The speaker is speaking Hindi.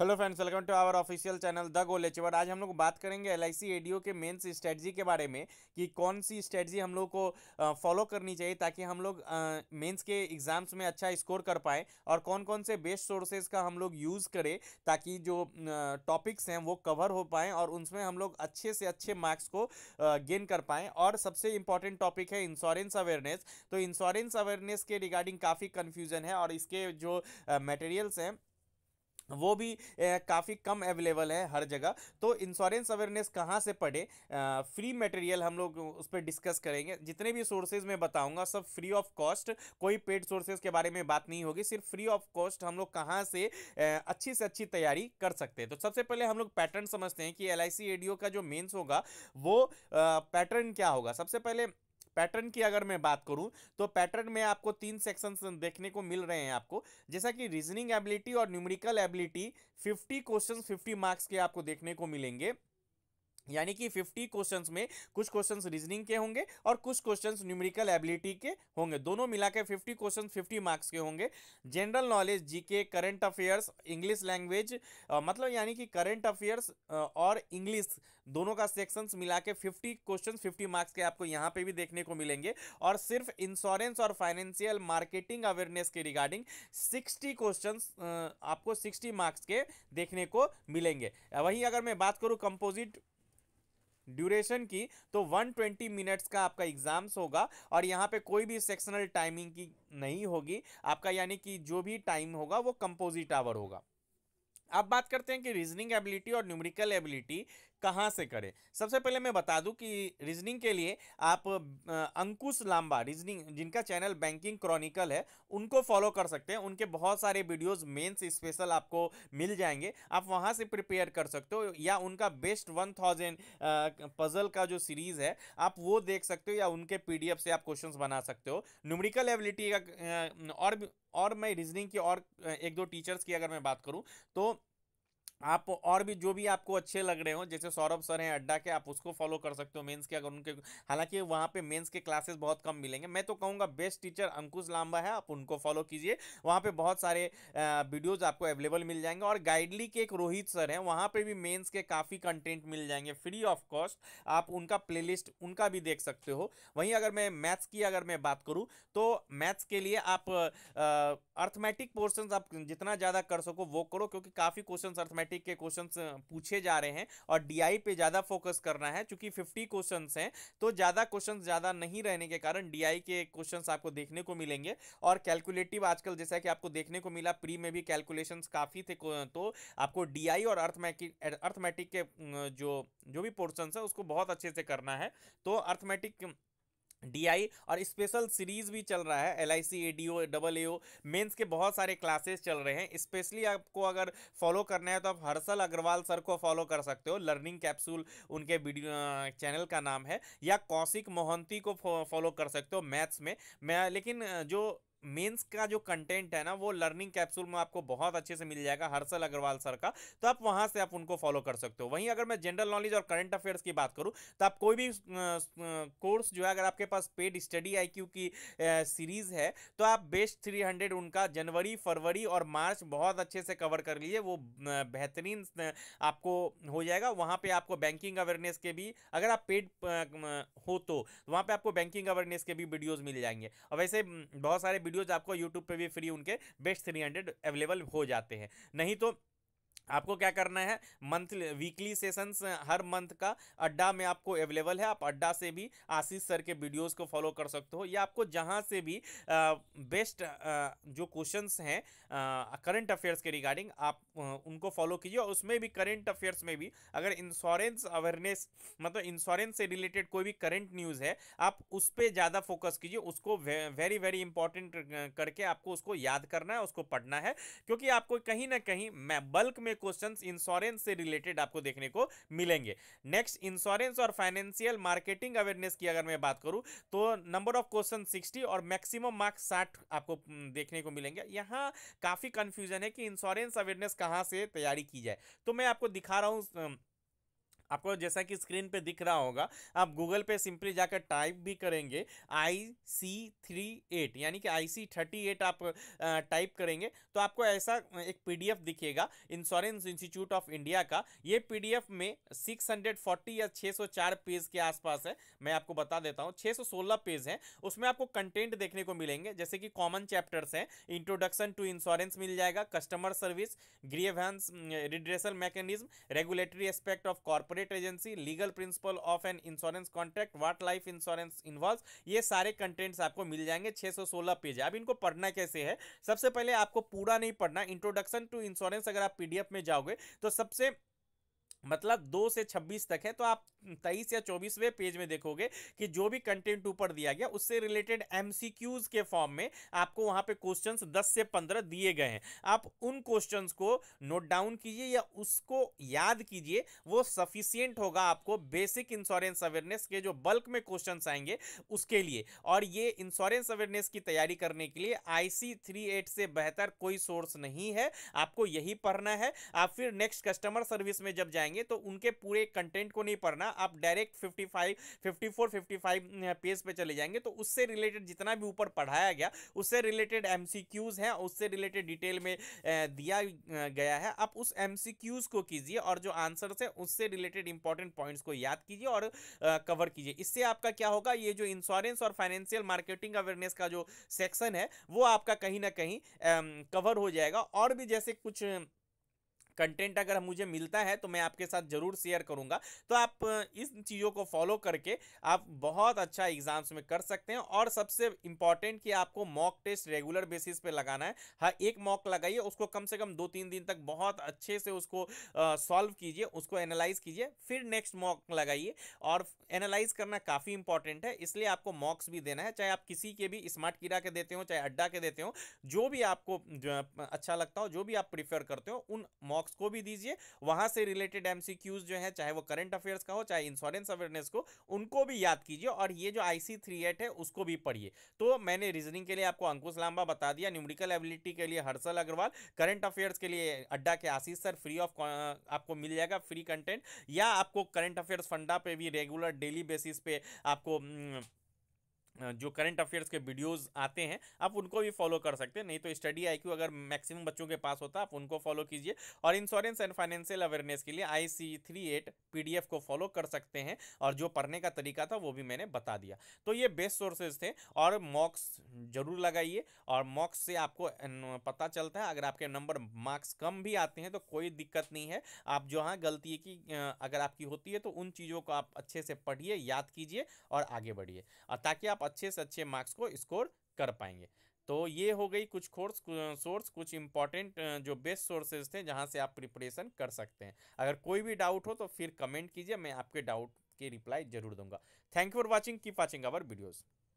hello friends welcome to our official channel the चिवर आज हम लोग बात करेंगे एल आई सी एडीओ के मेन्स स्ट्रेटजी के बारे में कि कौन सी स्ट्रेटजी हम लोग को फॉलो करनी चाहिए ताकि हम लोग मेंस के एग्जाम्स में अच्छा स्कोर कर पाए और कौन कौन से बेस्ट सोर्सेज का हम लोग यूज़ करें ताकि जो टॉपिक्स हैं वो कवर हो पाएँ और उनमें हम लोग अच्छे से अच्छे मार्क्स को गेन कर पाएँ और सबसे इम्पॉर्टेंट टॉपिक है इंश्योरेंस अवेयरनेस तो इंश्योरेंस अवेयरनेस के रिगार्डिंग काफ़ी कन्फ्यूजन है और इसके जो मटेरियल्स हैं वो भी काफ़ी कम अवेलेबल है हर जगह तो इंश्योरेंस अवेयरनेस कहाँ से पढ़े फ्री मटेरियल हम लोग उस पर डिस्कस करेंगे जितने भी सोर्सेज मैं बताऊंगा सब फ्री ऑफ कॉस्ट कोई पेड सोर्सेज के बारे में बात नहीं होगी सिर्फ फ्री ऑफ कॉस्ट हम लोग कहाँ से आ, अच्छी से अच्छी तैयारी कर सकते हैं तो सबसे पहले हम लोग पैटर्न समझते हैं कि एल आई का जो मेन्स होगा वो पैटर्न क्या होगा सबसे पहले पैटर्न की अगर मैं बात करूं तो पैटर्न में आपको तीन सेक्शन देखने को मिल रहे हैं आपको जैसा कि रीजनिंग एबिलिटी और numerical ability fifty question fifty marks के आपको देखने को मिलेंगे यानी कि 50 क्वेश्चंस में कुछ क्वेश्चंस रीजनिंग के होंगे और कुछ क्वेश्चंस न्यूमेरिकल एबिलिटी के होंगे दोनों मिलाकर 50 क्वेश्चंस 50 मार्क्स के होंगे general knowledge GK current affairs English language मतलब यानी कि करंट अफेयर्स और इंग्लिश दोनों का सेक्शंस मिला के फिफ्टी क्वेश्चन फिफ्टी मार्क्स के आपको यहाँ पर भी देखने को मिलेंगे और सिर्फ इंश्योरेंस और फाइनेंशियल मार्केटिंग अवेयरनेस के रिगार्डिंग सिक्सटी क्वेश्चन आपको सिक्सटी मार्क्स के देखने को मिलेंगे वहीं अगर मैं बात करूँ कंपोजिट ड्यूरेशन की तो 120 मिनट्स का आपका एग्ज़ाम्स होगा और यहाँ पे कोई भी सेक्शनल टाइमिंग की नहीं होगी आपका यानी कि जो भी टाइम होगा वो कंपोजिट आवर होगा अब बात करते हैं कि रीजनिंग एबिलिटी और न्यूमेरिकल एबिलिटी कहाँ से करें सबसे पहले मैं बता दूं कि रीजनिंग के लिए आप अंकुश लांबा रीजनिंग जिनका चैनल बैंकिंग क्रॉनिकल है उनको फॉलो कर सकते हैं उनके बहुत सारे वीडियोस मेंस स्पेशल आपको मिल जाएंगे आप वहाँ से प्रिपेयर कर सकते हो या उनका बेस्ट वन थाउजेंड पजल का जो सीरीज़ है आप वो देख सकते हो या उनके पी से आप क्वेश्चन बना सकते हो न्यूमरिकल एबिलिटी का और और मैं रीजनिंग की और एक दो टीचर्स की अगर मैं बात करूं तो आप और भी जो भी आपको अच्छे लग रहे हो जैसे सौरभ सर हैं अड्डा के आप उसको फॉलो कर सकते हो मेंस के अगर उनके हालांकि वहाँ पे मेंस के क्लासेस बहुत कम मिलेंगे मैं तो कहूँगा बेस्ट टीचर अंकुश लांबा है आप उनको फॉलो कीजिए वहाँ पे बहुत सारे वीडियोज़ आपको अवेलेबल मिल जाएंगे और गाइडली के एक रोहित सर हैं वहाँ पर भी मेन्स के काफ़ी कंटेंट मिल जाएंगे फ्री ऑफ कॉस्ट आप उनका प्ले उनका भी देख सकते हो वहीं अगर मैं मैथ्स की अगर मैं बात करूँ तो मैथ्स के लिए आप अर्थमेटिक पोर्सन आप जितना ज़्यादा कर सको वो करो क्योंकि काफ़ी क्वेश्चन अर्थमेटिक मैथमेटिक के क्वेश्चंस पूछे जा रहे हैं और डीआई पे ज़्यादा फोकस करना है क्योंकि 50 क्वेश्चंस हैं तो ज़्यादा क्वेश्चंस ज़्यादा नहीं रहने के कारण डीआई के क्वेश्चन आपको देखने को मिलेंगे और कैलकुलेटिव आजकल जैसा कि आपको देखने को मिला प्री में भी कैलकुलेशन काफ़ी थे तो आपको डी और अर्थमेटिक अर्थमेटिक के जो जो भी पोर्सन है उसको बहुत अच्छे से करना है तो अर्थमेटिक डी और स्पेशल सीरीज भी चल रहा है L I C A D O double A O mains के बहुत सारे क्लासेस चल रहे हैं स्पेशली आपको अगर फॉलो करना है तो आप हर्षल अग्रवाल सर को फॉलो कर सकते हो लर्निंग कैप्सूल उनके वीडियो चैनल का नाम है या कौशिक मोहंती को फॉलो कर सकते हो मैथ्स में मैं लेकिन जो मेंस का जो कंटेंट है ना वो लर्निंग कैप्सूल में आपको बहुत अच्छे से मिल जाएगा हर्षल अग्रवाल सर का तो आप वहां से आप उनको फॉलो कर सकते हो वहीं अगर मैं जनरल नॉलेज और करंट अफेयर्स की बात करूं तो आप कोई भी कोर्स जो है अगर आपके पास पेड स्टडी आई की सीरीज है तो आप बेस्ट थ्री हंड्रेड उनका जनवरी फरवरी और मार्च बहुत अच्छे से कवर कर लीजिए वो बेहतरीन आपको हो जाएगा वहाँ पर आपको बैंकिंग अवेयरनेस के भी अगर आप पेड हो तो, तो वहाँ पर आपको बैंकिंग अवेयरनेस के भी वीडियोज़ मिल जाएंगे और वैसे बहुत सारे वीडियोज़ आपको यूट्यूब पर भी फ्री उनके बेस्ट थ्री अवेलेबल हो जाते हैं नहीं तो आपको क्या करना है मंथली वीकली सेशंस हर मंथ का अड्डा में आपको अवेलेबल है आप अड्डा से भी आशीष सर के वीडियोस को फॉलो कर सकते हो या आपको जहां से भी आ, बेस्ट आ, जो क्वेश्चंस हैं करंट अफेयर्स के रिगार्डिंग आप आ, उनको फॉलो कीजिए और उसमें भी करंट अफेयर्स में भी अगर इंश्योरेंस अवेयरनेस मतलब इंश्योरेंस से रिलेटेड कोई भी करंट न्यूज़ है आप उस पर ज़्यादा फोकस कीजिए उसको वे, वेरी वेरी इंपॉर्टेंट करके आपको उसको याद करना है उसको पढ़ना है क्योंकि आपको कहीं ना कहीं मैं बल्क में क्वेश्चन इंश्योरेंस से रिलेटेड आपको देखने को मिलेंगे नेक्स्ट इंश्योरेंस और फाइनेंशियल मार्केटिंग अवेयरनेस की अगर मैं बात करूँ तो नंबर ऑफ क्वेश्चन सिक्सटी और मैक्सिमम मार्क्स साठ आपको हम्म, देखने को मिलेंगे यहाँ काफ़ी कन्फ्यूजन है कि इंश्योरेंस अवेयरनेस कहाँ से तैयारी की जाए तो मैं आपको दिखा रहा हूँ हम्म, आपको जैसा कि स्क्रीन पे दिख रहा होगा आप गूगल पे सिंपली जाकर टाइप भी करेंगे आई सी थ्री एट यानी कि आई सी थर्टी एट आप टाइप करेंगे तो आपको ऐसा एक पीडीएफ दिखेगा इंश्योरेंस इंस्टीट्यूट ऑफ इंडिया का ये पीडीएफ में 640 या 604 पेज के आसपास है मैं आपको बता देता हूँ 616 पेज हैं उसमें आपको कंटेंट देखने को मिलेंगे जैसे कि कॉमन चैप्टर्स हैं इंट्रोडक्शन टू इंश्योरेंस मिल जाएगा customer service grievance redressal mechanism regulatory aspect of corporate corporate agency legal principle of an insurance contract what life insurance involve ये सारे कंटेंट्स आपको मिल जाएंगे 616 पेज अब इनको पढ़ना कैसे है सबसे पहले आपको पूरा नहीं पढ़ना इंट्रोडक्शन टू इंश्योरेंस अगर आप पीडीएफ में जाओगे तो सबसे मतलब दो से छब्बीस तक है तो आप तेईस या चौबीसवें पेज में देखोगे कि जो भी कंटेंट ऊपर दिया गया उससे रिलेटेड एमसीक्यूज के फॉर्म में आपको वहां पे क्वेश्चंस 10 से 15 दिए गए हैं आप उन क्वेश्चंस को नोट डाउन कीजिए या उसको याद कीजिए वो सफिशियंट होगा आपको बेसिक इंश्योरेंस अवेयरनेस के जो बल्क में क्वेश्चन आएंगे उसके लिए और ये इंश्योरेंस अवेयरनेस की तैयारी करने के लिए आई थ्री एट से बेहतर कोई सोर्स नहीं है आपको यही पढ़ना है आप फिर नेक्स्ट कस्टमर सर्विस में जब जाएंगे तो उनके पूरे कंटेंट को नहीं पढ़ना आप डायरेक्ट 55, 54, 55 पेज पे चले जाएंगे तो उससे रिलेटेड जितना भी ऊपर पढ़ाया गया उससे रिलेटेड एम हैं उससे रिलेटेड डिटेल में दिया गया है आप उस एम को कीजिए और जो आंसर है उससे रिलेटेड इंपॉर्टेंट पॉइंट्स को याद कीजिए और कवर कीजिए इससे आपका क्या होगा ये जो इंश्योरेंस और फाइनेंशियल मार्केटिंग अवेयरनेस का जो सेक्शन है वो आपका कहीं ना कहीं कवर हो जाएगा और भी जैसे कुछ कंटेंट अगर मुझे मिलता है तो मैं आपके साथ ज़रूर शेयर करूँगा तो आप इन चीज़ों को फॉलो करके आप बहुत अच्छा एग्ज़ाम्स में कर सकते हैं और सबसे इम्पॉर्टेंट कि आपको मॉक टेस्ट रेगुलर बेसिस पे लगाना है हर हाँ, एक मॉक लगाइए उसको कम से कम दो तीन दिन तक बहुत अच्छे से उसको सॉल्व कीजिए उसको एनालाइज कीजिए फिर नेक्स्ट मॉक लगाइए और एनालाइज करना काफ़ी इंपॉर्टेंट है इसलिए आपको मॉक्स भी देना है चाहे आप किसी के भी स्मार्ट कीड़ा के देते हो चाहे अड्डा के देते हो जो भी आपको अच्छा लगता हो जो भी आप प्रीफर करते हो उन मॉक बॉक्स को भी दीजिए वहां से रिलेटेड एमसीक्यूज जो है चाहे वो करंट अफेयर्स का हो चाहे इंश्योरेंस अवेयरनेस को उनको भी याद कीजिए और ये जो आईसी थ्री है उसको भी पढ़िए तो मैंने रीजनिंग के लिए आपको अंकुश लांबा बता दिया न्यूमरिकल एबिलिटी के लिए हर्षल अग्रवाल करंट अफेयर्स के लिए अड्डा के आशीष सर फ्री ऑफ आपको मिल जाएगा फ्री कंटेंट या आपको करंट अफेयर्स फंडा पे भी रेगुलर डेली बेसिस पे आपको जो करंट अफेयर्स के वीडियोस आते हैं आप उनको भी फॉलो कर सकते हैं नहीं तो स्टडी आईक्यू अगर मैक्सिमम बच्चों के पास होता आप उनको फॉलो कीजिए और इंश्योरेंस एंड फाइनेंशियल अवेयरनेस के लिए I C three eight P को फॉलो कर सकते हैं और जो पढ़ने का तरीका था वो भी मैंने बता दिया तो ये बेस्ट सोर्सेज थे और मॉक्स जरूर लगाइए और मॉक्स से आपको पता चलता है अगर आपके नंबर मार्क्स कम भी आते हैं तो कोई दिक्कत नहीं है आप जो हाँ गलती की अगर आपकी होती है तो उन चीज़ों को आप अच्छे से पढ़िए याद कीजिए और आगे बढ़िए ताकि आप अच्छे से अच्छे मार्क्स को स्कोर कर पाएंगे तो ये हो गई कुछ कोर्स सोर्स कुछ इंपॉर्टेंट जो बेस्ट सोर्सेज थे जहाँ से आप प्रिपरेशन कर सकते हैं अगर कोई भी डाउट हो तो फिर कमेंट कीजिए मैं आपके डाउट की रिप्लाई जरूर दूंगा thank you for watching keep watching our videos